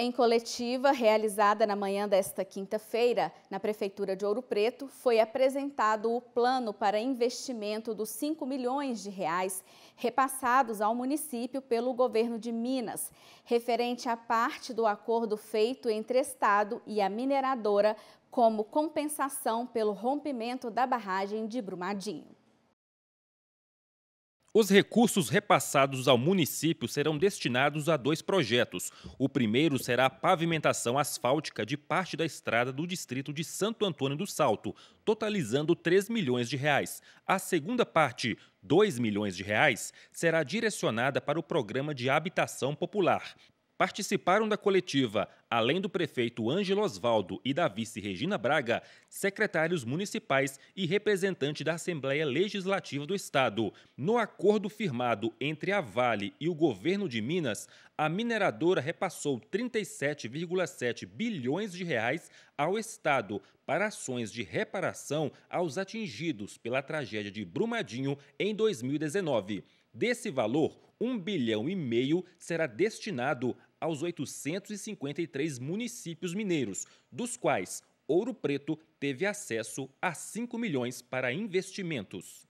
Em coletiva realizada na manhã desta quinta-feira, na Prefeitura de Ouro Preto, foi apresentado o plano para investimento dos 5 milhões de reais repassados ao município pelo governo de Minas, referente à parte do acordo feito entre Estado e a mineradora como compensação pelo rompimento da barragem de Brumadinho. Os recursos repassados ao município serão destinados a dois projetos. O primeiro será a pavimentação asfáltica de parte da estrada do distrito de Santo Antônio do Salto, totalizando 3 milhões de reais. A segunda parte, 2 milhões de reais, será direcionada para o programa de habitação popular, participaram da coletiva, além do prefeito Ângelo Osvaldo e da vice Regina Braga, secretários municipais e representante da Assembleia Legislativa do Estado. No acordo firmado entre a Vale e o governo de Minas, a mineradora repassou 37,7 bilhões de reais ao Estado para ações de reparação aos atingidos pela tragédia de Brumadinho em 2019. Desse valor, 1 bilhão e meio será destinado aos 853 municípios mineiros, dos quais Ouro Preto teve acesso a 5 milhões para investimentos.